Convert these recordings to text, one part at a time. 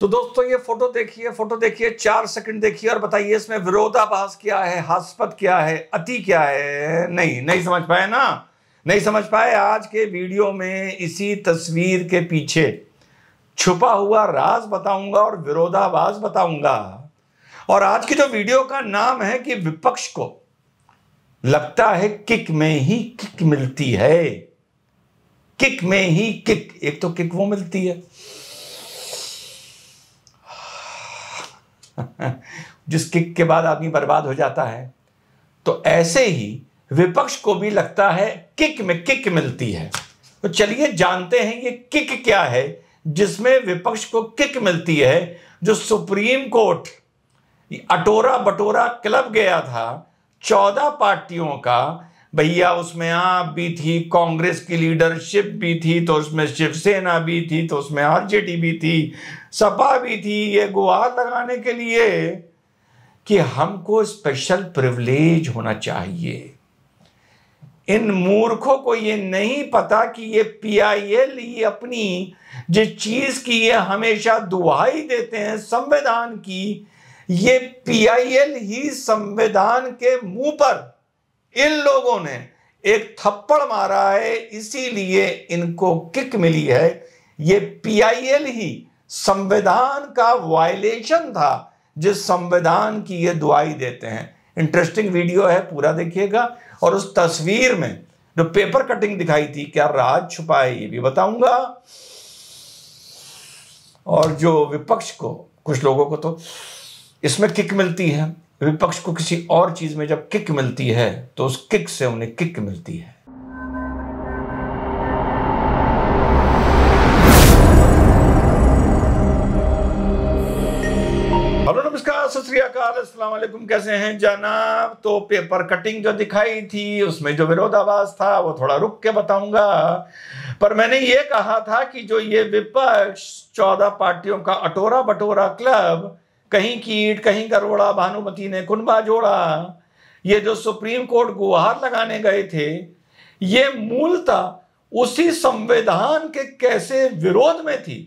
तो दोस्तों ये फोटो देखिए फोटो देखिए चार सेकंड देखिए और बताइए इसमें विरोधाभास क्या है हास्पद क्या है अति क्या है नहीं नहीं समझ पाए ना नहीं समझ पाए आज के वीडियो में इसी तस्वीर के पीछे छुपा हुआ राज बताऊंगा और विरोधाभास बताऊंगा और आज की जो वीडियो का नाम है कि विपक्ष को लगता है किक में ही किक मिलती है किक में ही किक एक तो किक वो मिलती है जिस किक के बाद आदमी बर्बाद हो जाता है तो ऐसे ही विपक्ष को भी लगता है किक में किक मिलती है तो चलिए जानते हैं ये किक क्या है जिसमें विपक्ष को किक मिलती है जो सुप्रीम कोर्ट अटोरा बटोरा क्लब गया था चौदह पार्टियों का भैया उसमें आप भी थी कांग्रेस की लीडरशिप भी थी तो उसमें शिवसेना भी थी तो उसमें आरजेडी भी थी सपा भी थी ये गुहार लगाने के लिए कि हमको स्पेशल प्रिवलेज होना चाहिए इन मूर्खों को ये नहीं पता कि ये पीआईएल ये अपनी जिस चीज़ की ये हमेशा दुहाई देते हैं संविधान की ये पीआईएल ही संविधान के मुंह पर इन लोगों ने एक थप्पड़ मारा है इसीलिए इनको किक मिली है ये पीआईएल ही संविधान का वायलेशन था जिस संविधान की ये दुआई देते हैं इंटरेस्टिंग वीडियो है पूरा देखिएगा और उस तस्वीर में जो पेपर कटिंग दिखाई थी क्या राज छुपा है ये भी बताऊंगा और जो विपक्ष को कुछ लोगों को तो इसमें किक मिलती है विपक्ष को किसी और चीज में जब किक मिलती है तो उस किक से उन्हें किक मिलती है असलम कैसे हैं जनाब तो पेपर कटिंग जो दिखाई थी उसमें जो विरोधाभास था वो थोड़ा रुक के बताऊंगा पर मैंने ये कहा था कि जो ये विपक्ष चौदह पार्टियों का अटोरा बटोरा क्लब कहीं कीट कहीं करोड़ा भानुमति ने कुनबा जोड़ा ये जो सुप्रीम कोर्ट गुहार लगाने गए थे ये मूलतः उसी संविधान के कैसे विरोध में थी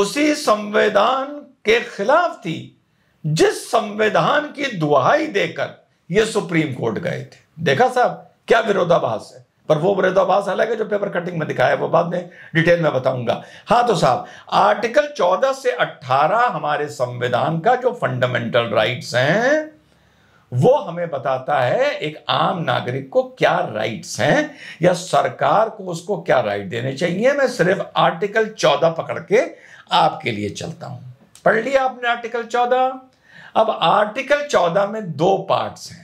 उसी संविधान के खिलाफ थी जिस संविधान की दुहाई देकर ये सुप्रीम कोर्ट गए थे देखा साहब क्या विरोधाभास है पर वो मुरैद आवास अलग है जो पेपर कटिंग में दिखाया वो बाद में डिटेल में बताऊंगा हाँ तो साहब आर्टिकल 14 से 18 हमारे संविधान का जो फंडामेंटल राइट्स हैं वो हमें बताता है एक आम नागरिक को क्या राइट्स हैं या सरकार को उसको क्या राइट देने चाहिए मैं सिर्फ आर्टिकल 14 पकड़ के आपके लिए चलता हूं पढ़ लिया आपने आर्टिकल 14 अब आर्टिकल 14 में दो पार्ट्स हैं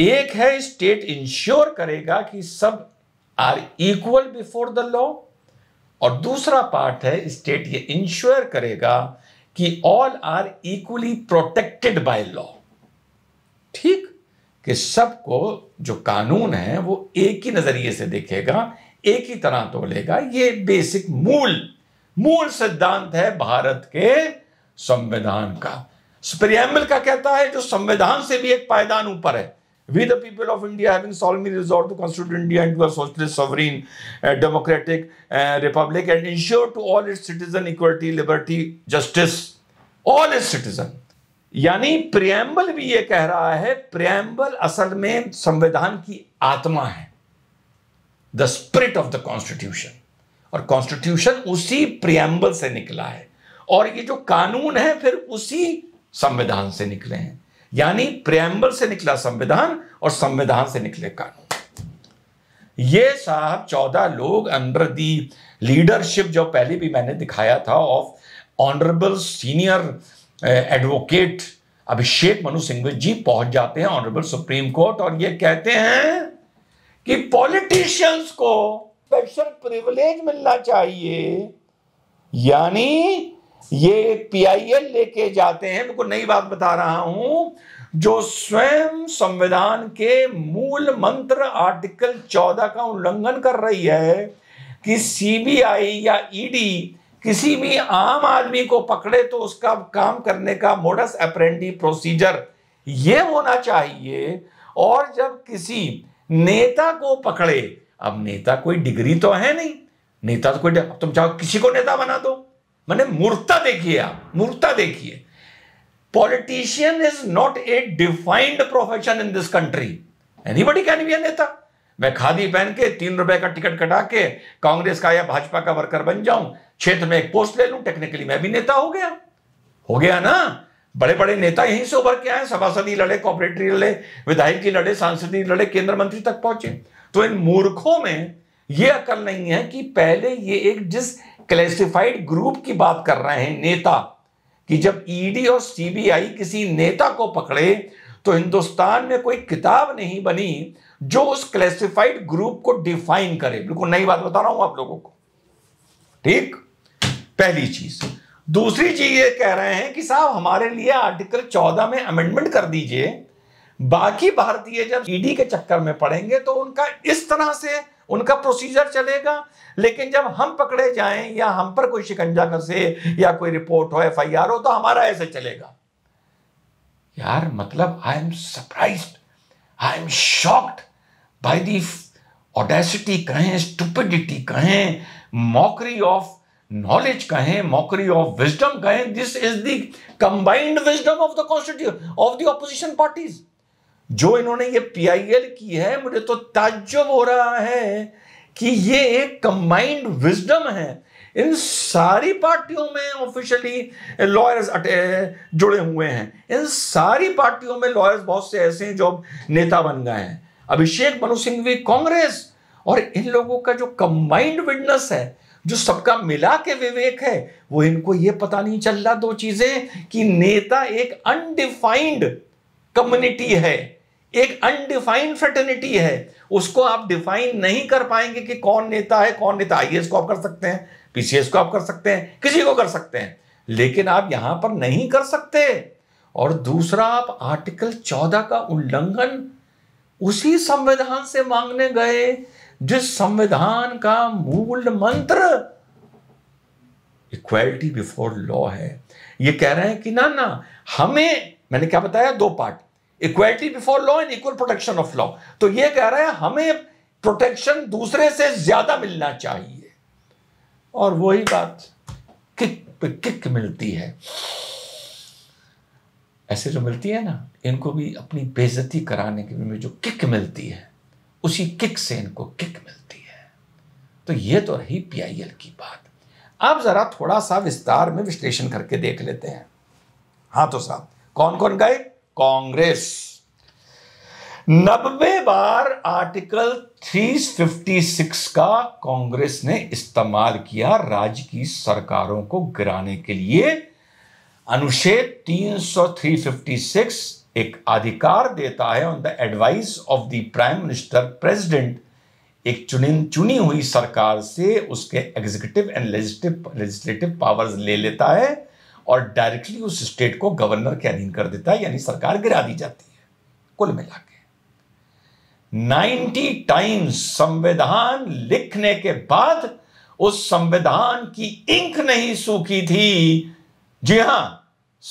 एक है स्टेट इंश्योर करेगा कि सब are equal before the law और दूसरा पार्ट है स्टेट ये इंश्योर करेगा कि all are equally protected by law ठीक कि सबको जो कानून है वो एक ही नजरिए से देखेगा एक ही तरह तोलेगा ये बेसिक मूल मूल सिद्धांत है भारत के संविधान का का कहता है जो संविधान से भी एक पायदान ऊपर है We, the people of India, having solemnly resolved to constitute India into a socialist, sovereign, uh, democratic uh, republic and ensure to all its citizens equality, liberty, justice, all its citizens. यानी preamble भी ये कह रहा है preamble असल में संविधान की आत्मा है the spirit of the constitution और कॉन्स्टिट्यूशन उसी प्रियम्बल से निकला है और ये जो कानून है फिर उसी संविधान से निकले हैं यानी प्रियम्बल से निकला संविधान और संविधान से निकले कानून ये साहब चौदह लोग अंडर दी लीडरशिप जो पहले भी मैंने दिखाया था of honourable senior advocate Abhishek Manu Singh ji पहुंच जाते हैं ऑनरेबल सुप्रीम कोर्ट और ये कहते हैं कि पॉलिटिशियंस को स्पेशल प्रिविलेज मिलना चाहिए यानी ये पीआईएल लेके जाते हैं मैं नई बात बता रहा हूं जो स्वयं संविधान के मूल मंत्र आर्टिकल 14 का उल्लंघन कर रही है कि सीबीआई या ईडी किसी भी आम आदमी को पकड़े तो उसका काम करने का मोडस अप्रेंडी प्रोसीजर ये होना चाहिए और जब किसी नेता को पकड़े अब नेता कोई डिग्री तो है नहीं नेता तो कोई तुम चाहो किसी को नेता बना दो मैंने मूर्ता देखिए आप मूर्ता देखिए politician is not a defined profession in this country anybody can be a नेता मैं खादी पहन के तीन रुपए का टिकट कटा के कांग्रेस का या भाजपा का वर्कर बन जाऊं क्षेत्र में एक पोस्ट ले लू टेक्निकली मैं भी नेता हो गया हो गया ना बड़े बड़े नेता यहीं से उभर के आए सभासदी लड़े कॉपरेटरी लड़े विधायक लड़े सांसदी लड़े केंद्र मंत्री तक पहुंचे तो इन मूर्खों में यह अकल नहीं है कि पहले ये एक जिस क्लेसिफाइड ग्रुप की बात कर रहे हैं नेता कि जब ईडी e और सीबीआई किसी नेता को पकड़े तो हिंदुस्तान में कोई किताब नहीं बनी जो उस क्लेसिफाइड ग्रुप को डिफाइन करे बिल्कुल नई बात बता रहा हूं आप लोगों को ठीक पहली चीज दूसरी चीज ये कह रहे हैं कि साहब हमारे लिए आर्टिकल 14 में अमेंडमेंट कर दीजिए बाकी भारतीय जब ईडी e के चक्कर में पड़ेंगे तो उनका इस तरह से उनका प्रोसीजर चलेगा लेकिन जब हम पकड़े जाएं या हम पर कोई शिकंजा कसे या कोई रिपोर्ट हो एफ आई आर हो तो हमारा ऐसे चलेगा यार मतलब I am surprise I am shocked by the audacity कहें स्टूपिडिटी कहें मॉकरी ऑफ नॉलेज कहें मॉकरी ऑफ विजडम कहें this is the combined wisdom of the constitute of the opposition parties जो इन्होंने ये पीआईएल की है मुझे तो ताज्जुब हो रहा है कि ये एक कंबाइंड विजडम है इन सारी पार्टियों में ऑफिशियली लॉयर्स जुड़े हुए हैं इन सारी पार्टियों में लॉयर्स बहुत से ऐसे हैं जो अब नेता बन गए हैं अभिषेक मनु सिंघवी कांग्रेस और इन लोगों का जो कंबाइंड विटनेस है जो सबका मिला के विवेक है वो इनको ये पता नहीं चल रहा दो चीजें कि नेता एक अनडिफाइंड कम्युनिटी है एक अनडिफाइंड फ्रेटर्निटी है उसको आप डिफाइन नहीं कर पाएंगे कि कौन नेता है कौन नेता आई को आप कर सकते हैं पीसीएस को आप कर सकते हैं किसी को कर सकते हैं लेकिन आप यहां पर नहीं कर सकते और दूसरा आप आर्टिकल चौदह का उल्लंघन उसी संविधान से मांगने गए जिस संविधान का मूल मंत्र इक्वेलिटी बिफोर लॉ है ये कह रहे हैं कि ना ना हमें मैंने क्या बताया दो part equality before law and equal protection of law तो ये कह रहा है हमें प्रोटेक्शन दूसरे से ज्यादा मिलना चाहिए और वही बात किक पे किक मिलती है ऐसे जो मिलती है ना इनको भी अपनी बेजती कराने के में जो किक मिलती है उसी किक से इनको किक मिलती है तो ये तो रही पीआईएल की बात अब जरा थोड़ा सा विस्तार में विश्लेषण करके देख लेते हैं हाँ तो साहब कौन कौन गए कांग्रेस नब्बे बार आर्टिकल 356 का कांग्रेस ने इस्तेमाल किया राज्य की सरकारों को गिराने के लिए अनुच्छेद 356 एक अधिकार देता है on the advice of the prime minister president एक चुनिन चुनी हुई सरकार से उसके एग्जीक्यूटिव एंड लेजिस्लेटिव पावर्स ले लेता है और डायरेक्टली उस स्टेट को गवर्नर के अधीन कर देता है यानी सरकार गिरा दी जाती है कुल मिला के नाइन्टी टाइम्स संविधान लिखने के बाद उस संविधान की इंक नहीं सूखी थी जी हां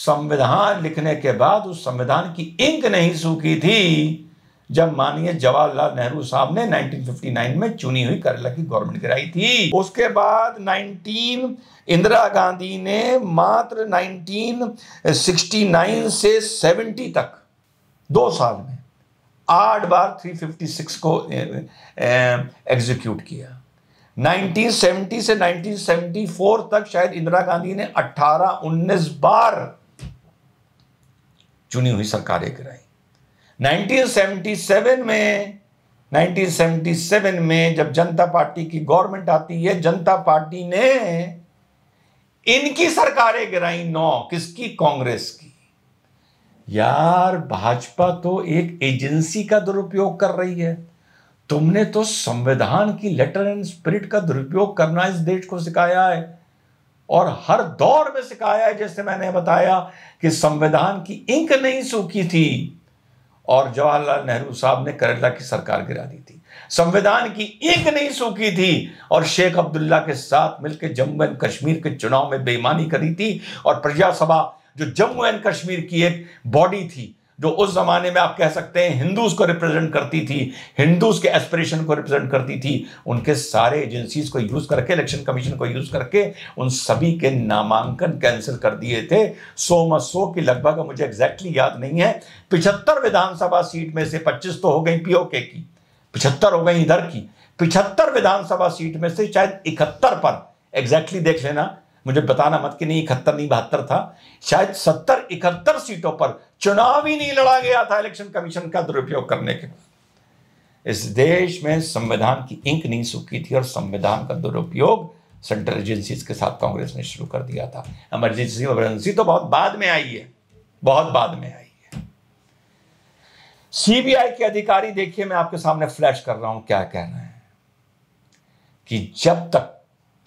संविधान लिखने के बाद उस संविधान की इंक नहीं सूखी थी जब माननीय जवाहरलाल नेहरू साहब ने 1959 में चुनी हुई केरला की गवर्नमेंट गिराई थी उसके बाद 19 इंदिरा गांधी ने मात्र 1969 से 70 तक दो साल में आठ बार 356 को एग्जीक्यूट किया 1970 से 1974 तक शायद इंदिरा गांधी ने 18-19 बार चुनी हुई सरकारें गिराई 1977 में 1977 में जब जनता पार्टी की गवर्नमेंट आती है जनता पार्टी ने इनकी सरकारें गिराई नौ किसकी कांग्रेस की यार भाजपा तो एक एजेंसी का दुरुपयोग कर रही है तुमने तो संविधान की लेटर एंड स्पिरिट का दुरुपयोग करना इस देश को सिखाया है और हर दौर में सिखाया है जैसे मैंने बताया कि संविधान की इंक नहीं सूखी थी और जवाहरलाल नेहरू साहब ने करेला की सरकार गिरा दी थी संविधान की एक नहीं सूखी थी और शेख अब्दुल्ला के साथ मिलकर जम्मू एंड कश्मीर के चुनाव में बेईमानी करी थी और प्रजा सभा जो जम्मू एंड कश्मीर की एक बॉडी थी जो उस जमाने में आप कह सकते हैं हिंदूज को रिप्रेजेंट करती थी हिंदूज के एस्पिरेशन को रिप्रेजेंट करती थी उनके सारे एजेंसीज को यूज करके इलेक्शन कमीशन को यूज करके उन सभी के नामांकन कैंसिल कर दिए थे सो मच सो की लगभग मुझे एग्जैक्टली याद नहीं है पिछहत्तर विधानसभा सीट में से पच्चीस तो हो गई पीओके की पिछहत्तर हो गई इधर की पिछहत्तर विधानसभा सीट में से शायद इकहत्तर पर एग्जैक्टली exactly देख लेना मुझे बताना मत कि नहीं इकहत्तर नहीं बहत्तर था शायद सत्तर इकहत्तर सीटों पर चुनाव ही नहीं लड़ा गया था इलेक्शन कमीशन का दुरुपयोग करने के इस देश में संविधान की इंक नहीं सूखी थी और संविधान का दुरुपयोग सेंट्रल एजेंसी के साथ कांग्रेस ने शुरू कर दिया था इमरजेंसी इमरजेंसी तो बहुत बाद में आई है बहुत बाद में आई है सीबीआई के अधिकारी देखिए मैं आपके सामने फ्लैश कर रहा हूं क्या कहना है कि जब तक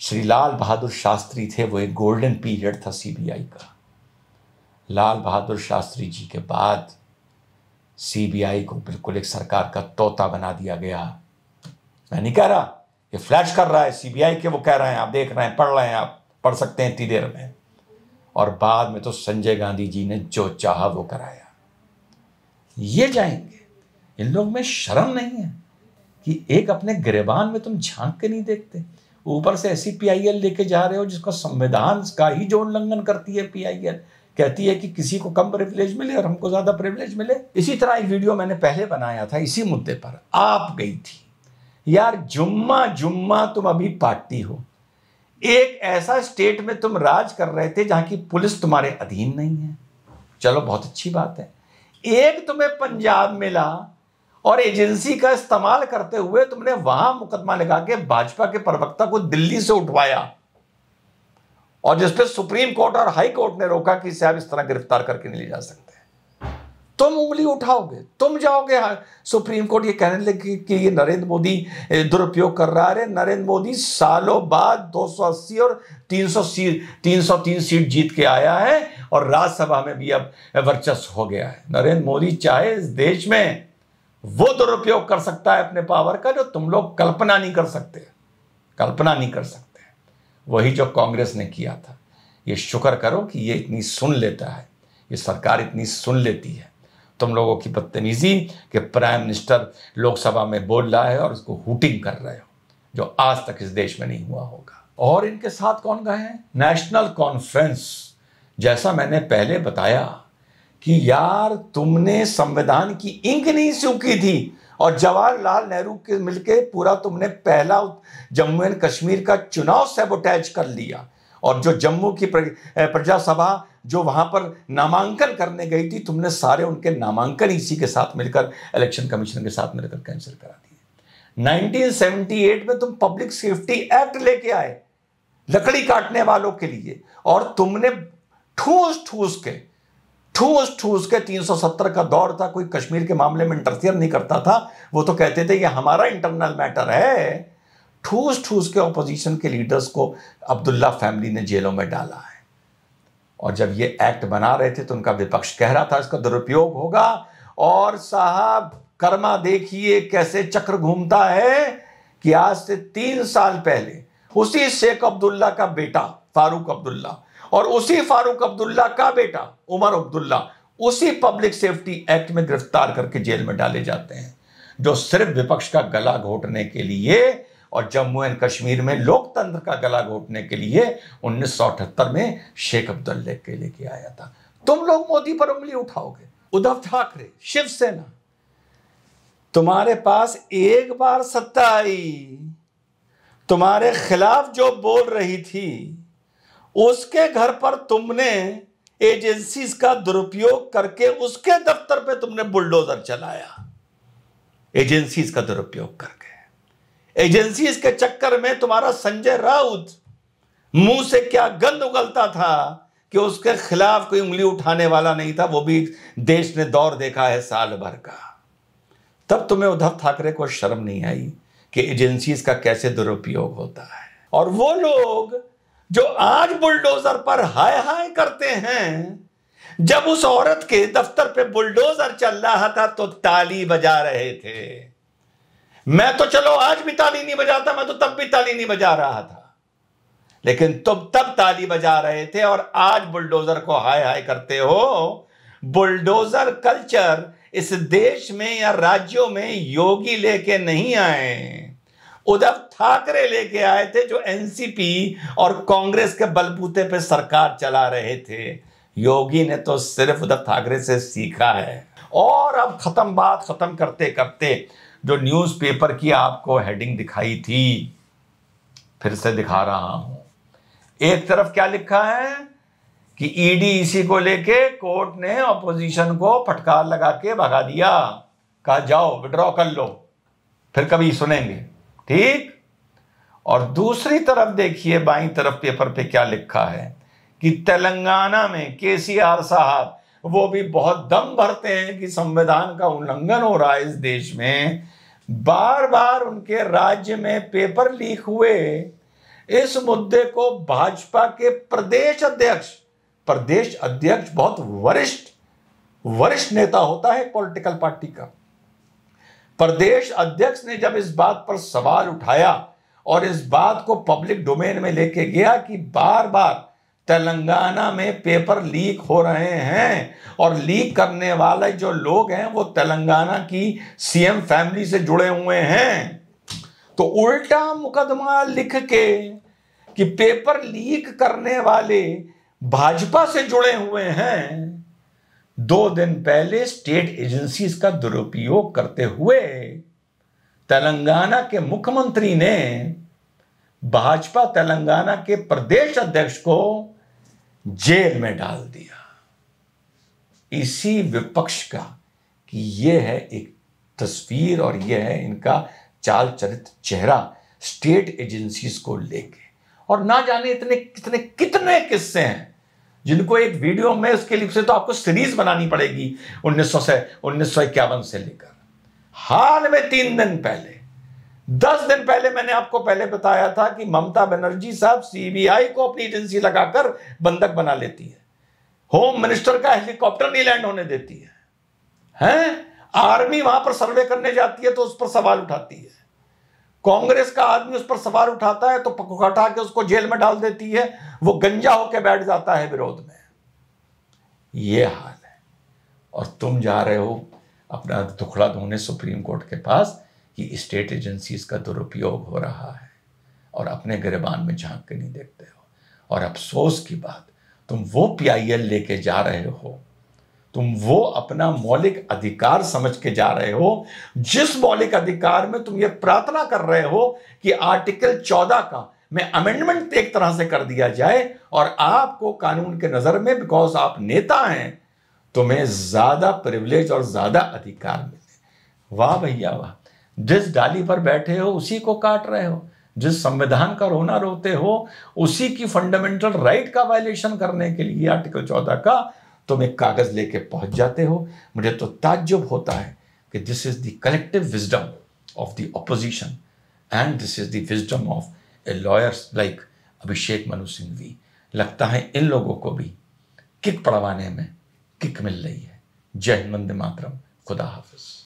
श्री लाल बहादुर शास्त्री थे वो एक गोल्डन पीरियड था सीबीआई का लाल बहादुर शास्त्री जी के बाद सीबीआई को बिल्कुल एक सरकार का तोता बना दिया गया मैं नहीं कह रहा ये फ्लैश कर रहा है सीबीआई के वो कह रहे हैं आप देख रहे हैं पढ़ रहे हैं आप पढ़ सकते हैं इतनी देर में और बाद में तो संजय गांधी जी ने जो चाह वो कराया ये जाएंगे इन लोग में शर्म नहीं है कि एक अपने गिरबान में तुम झांक के नहीं देखते ऊपर से ऐसी पीआईएल लेके जा रहे हो जिसका संविधान का ही जो उल्लंघन करती है पीआईएल कहती है कि किसी को कम प्रिविलेज मिले और हमको ज़्यादा प्रिविलेज मिले इसी तरह एक वीडियो मैंने पहले बनाया था इसी मुद्दे पर आप गई थी यार जुम्मा जुम्मा तुम अभी पार्टी हो एक ऐसा स्टेट में तुम राज कर रहे थे जहां की पुलिस तुम्हारे अधीन नहीं है चलो बहुत अच्छी बात है एक तुम्हें पंजाब मिला और एजेंसी का इस्तेमाल करते हुए तुमने वहां मुकदमा लगा के भाजपा के प्रवक्ता को दिल्ली से उठवाया और जिसपे सुप्रीम कोर्ट और हाई कोर्ट ने रोका कि साहब इस तरह गिरफ्तार करके नहीं ले जा सकते तुम उंगली उठाओगे तुम जाओगे हाँ। सुप्रीम कोर्ट ये कहने लगे कि ये नरेंद्र मोदी दुरुपयोग कर रहा है नरेंद्र मोदी सालों बाद 280 और 300 सौ तीन सीट जीत के आया है और राज्यसभा में भी अब वर्चस्व हो गया है नरेंद्र मोदी चाहे इस देश में वो दुरुपयोग कर सकता है अपने पावर का जो तुम लोग कल्पना नहीं कर सकते कल्पना नहीं कर सकते वही जो कांग्रेस ने किया था ये शुक्र करो कि ये इतनी सुन लेता है ये सरकार इतनी सुन लेती है तुम लोगों की बदतमीजी कि प्राइम मिनिस्टर लोकसभा में बोल रहा है और उसको हुटिंग कर रहे हो जो आज तक इस देश में नहीं हुआ होगा और इनके साथ कौन गए हैं नेशनल कॉन्फ्रेंस जैसा मैंने पहले बताया कि यार तुमने संविधान की इंक नहीं सूखी थी और जवाहरलाल नेहरू के मिलके पूरा तुमने पहला जम्मू एंड कश्मीर का चुनाव सेबोटैज कर लिया और जो जम्मू की प्रजा सभा जो वहां पर नामांकन करने गई थी तुमने सारे उनके नामांकन इसी के साथ मिलकर इलेक्शन कमीशन के साथ मिलकर कैंसिल करा दिए 1978 में तुम पब्लिक सेफ्टी एक्ट लेके आए लकड़ी काटने वालों के लिए और तुमने ठूस ठूस के ठूस ठूस के 370 का दौर था कोई कश्मीर के मामले में इंटरफियर नहीं करता था वो तो कहते थे ये हमारा इंटरनल मैटर है ठूस ठूस के ऑपोजिशन के लीडर्स को अब्दुल्ला फैमिली ने जेलों में डाला है और जब ये एक्ट बना रहे थे तो उनका विपक्ष कह रहा था इसका दुरुपयोग होगा और साहब कर्मा देखिए कैसे चक्र घूमता है कि आज से तीन साल पहले उसी शेख अब्दुल्ला का बेटा फारूक अब्दुल्ला और उसी फारूक अब्दुल्ला का बेटा उमर अब्दुल्ला उसी पब्लिक सेफ्टी एक्ट में गिरफ्तार करके जेल में डाले जाते हैं जो सिर्फ विपक्ष का गला घोटने के लिए और जम्मू एंड कश्मीर में लोकतंत्र का गला घोटने के लिए उन्नीस में शेख अब्दुल्ले के लेके आया था तुम लोग मोदी पर उंगली उठाओगे उद्धव ठाकरे शिवसेना तुम्हारे पास एक बार सत्ता आई तुम्हारे खिलाफ जो बोल रही थी उसके घर पर तुमने एजेंसीज का दुरुपयोग करके उसके दफ्तर पे तुमने बुलडोजर चलाया एजेंसीज का दुरुपयोग करके एजेंसीज के चक्कर में तुम्हारा संजय राउत मुंह से क्या गंद उगलता था कि उसके खिलाफ कोई उंगली उठाने वाला नहीं था वो भी देश ने दौर देखा है साल भर का तब तुम्हें उद्धव ठाकरे को शर्म नहीं आई कि एजेंसीज का कैसे दुरुपयोग होता है और वो लोग जो आज बुलडोजर पर हाय हाय करते हैं जब उस औरत के दफ्तर पे बुलडोजर चल रहा था तो ताली बजा रहे थे मैं तो चलो आज भी ताली नहीं बजाता मैं तो तब भी ताली नहीं बजा रहा था लेकिन तुम तब ताली बजा रहे थे और आज बुलडोजर को हाय हाय करते हो बुलडोजर कल्चर इस देश में या राज्यों में योगी लेके नहीं आए उद्धव ठाकरे लेके आए थे जो एनसीपी और कांग्रेस के बलबूते पे सरकार चला रहे थे योगी ने तो सिर्फ उद्धव ठाकरे से सीखा है और अब खत्म बात खत्म करते करते जो न्यूज़पेपर की आपको हेडिंग दिखाई थी फिर से दिखा रहा हूं एक तरफ क्या लिखा है कि ईडी e इसी को लेके कोर्ट ने अपोजिशन को फटकार लगा के भगा दिया कहा जाओ विड्रॉ कर लो फिर कभी सुनेंगे ठीक और दूसरी तरफ देखिए बाई तरफ पेपर पे क्या लिखा है कि तेलंगाना में केसीआर साहब वो भी बहुत दम भरते हैं कि संविधान का उल्लंघन हो रहा है इस देश में बार बार उनके राज्य में पेपर लीक हुए इस मुद्दे को भाजपा के प्रदेश अध्यक्ष प्रदेश अध्यक्ष बहुत वरिष्ठ वरिष्ठ नेता होता है पॉलिटिकल पार्टी का प्रदेश अध्यक्ष ने जब इस बात पर सवाल उठाया और इस बात को पब्लिक डोमेन में लेके गया कि बार बार तेलंगाना में पेपर लीक हो रहे हैं और लीक करने वाले जो लोग हैं वो तेलंगाना की सीएम फैमिली से जुड़े हुए हैं तो उल्टा मुकदमा लिख के कि पेपर लीक करने वाले भाजपा से जुड़े हुए हैं दो दिन पहले स्टेट एजेंसीज का दुरुपयोग करते हुए तेलंगाना के मुख्यमंत्री ने भाजपा तेलंगाना के प्रदेश अध्यक्ष को जेल में डाल दिया इसी विपक्ष का कि यह है एक तस्वीर और यह है इनका चाल चरित चेहरा स्टेट एजेंसीज को लेके और ना जाने इतने कितने कितने किस्से हैं जिनको एक वीडियो में उसके लिए से तो आपको सीरीज बनानी पड़ेगी उन्नीस से उन्नीस से लेकर हाल में तीन दिन पहले दस दिन पहले मैंने आपको पहले बताया था कि ममता बनर्जी साहब सीबीआई को अपनी एजेंसी लगाकर बंधक बना लेती है होम मिनिस्टर का हेलीकॉप्टर नहीं लैंड होने देती है हैं आर्मी वहां पर सर्वे करने जाती है तो उस पर सवाल उठाती है कांग्रेस का आदमी उस पर सवाल उठाता है तो पकड़ा के उसको जेल में डाल देती है वो गंजा होके बैठ जाता है विरोध में ये हाल है और तुम जा रहे हो अपना दुखड़ा धोने सुप्रीम कोर्ट के पास कि स्टेट एजेंसीज का दुरुपयोग हो रहा है और अपने गिरबान में झांक के नहीं देखते हो और अफसोस की बात तुम वो पीआईएल लेके जा रहे हो तुम वो अपना मौलिक अधिकार समझ के जा रहे हो जिस मौलिक अधिकार में तुम ये प्रार्थना कर रहे हो कि आर्टिकल चौदह का में अमेंडमेंट एक तरह से कर दिया जाए और आपको कानून के नजर में बिकॉज आप नेता हैं तुम्हें ज्यादा प्रिविलेज और ज्यादा अधिकार मिले वाह भैया वाह जिस डाली पर बैठे हो उसी को काट रहे हो जिस संविधान का रोना रोते हो उसी की फंडामेंटल राइट का वायलेशन करने के लिए आर्टिकल चौदह का तुम एक कागज लेके पहुंच जाते हो मुझे तो ताज्जुब होता है कि this is the collective wisdom of the opposition and this is the wisdom of lawyers like Abhishek Manu Singhvi लगता है इन लोगों को भी किक पड़वाने में किक मिल रही है जय हिंद मातरम खुदा हाफिज़